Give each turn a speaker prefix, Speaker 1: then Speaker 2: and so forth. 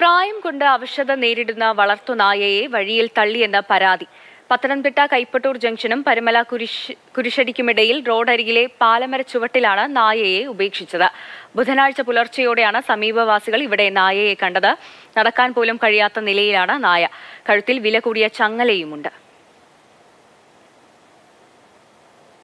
Speaker 1: പ്രായം കൊണ്ട് അവശത നേരിടുന്ന വളർത്തുനായയെ വഴിയിൽ തള്ളിയെന്ന പരാതി പത്തനംതിട്ട കൈപ്പട്ടൂർ ജംഗ്ഷനും പരമല കുരിശ് കുരിശടിക്കുമിടയിൽ റോഡരികിലെ പാലമര ചുവട്ടിലാണ് നായയെ ഉപേക്ഷിച്ചത് ബുധനാഴ്ച പുലർച്ചെയോടെയാണ് സമീപവാസികൾ ഇവിടെ നായയെ കണ്ടത് നടക്കാൻ പോലും കഴിയാത്ത നിലയിലാണ് നായ കഴുത്തിൽ വില കൂടിയ ചങ്ങലയുമുണ്ട്